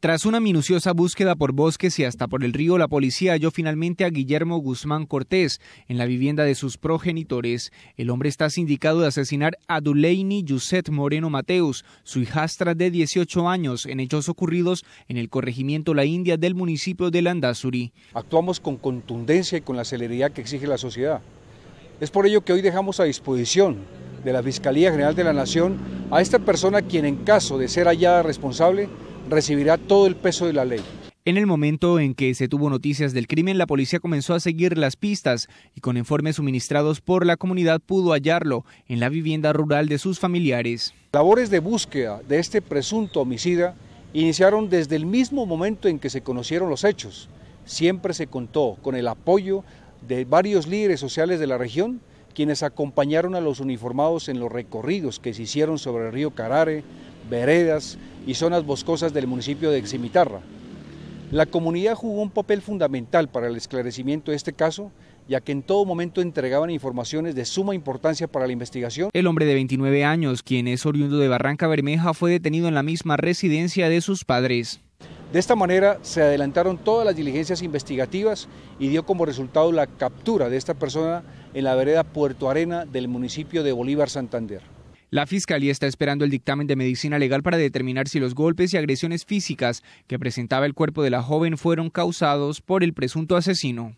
Tras una minuciosa búsqueda por bosques y hasta por el río, la policía halló finalmente a Guillermo Guzmán Cortés en la vivienda de sus progenitores. El hombre está sindicado de asesinar a Duleini Yuset Moreno Mateus, su hijastra de 18 años, en hechos ocurridos en el corregimiento La India del municipio de Landazuri. Actuamos con contundencia y con la celeridad que exige la sociedad. Es por ello que hoy dejamos a disposición de la Fiscalía General de la Nación a esta persona quien en caso de ser hallada responsable recibirá todo el peso de la ley. En el momento en que se tuvo noticias del crimen, la policía comenzó a seguir las pistas y con informes suministrados por la comunidad pudo hallarlo en la vivienda rural de sus familiares. Labores de búsqueda de este presunto homicida iniciaron desde el mismo momento en que se conocieron los hechos. Siempre se contó con el apoyo de varios líderes sociales de la región, quienes acompañaron a los uniformados en los recorridos que se hicieron sobre el río Carare, veredas, y zonas boscosas del municipio de Eximitarra. La comunidad jugó un papel fundamental para el esclarecimiento de este caso, ya que en todo momento entregaban informaciones de suma importancia para la investigación. El hombre de 29 años, quien es oriundo de Barranca Bermeja, fue detenido en la misma residencia de sus padres. De esta manera se adelantaron todas las diligencias investigativas y dio como resultado la captura de esta persona en la vereda Puerto Arena del municipio de Bolívar Santander. La Fiscalía está esperando el dictamen de medicina legal para determinar si los golpes y agresiones físicas que presentaba el cuerpo de la joven fueron causados por el presunto asesino.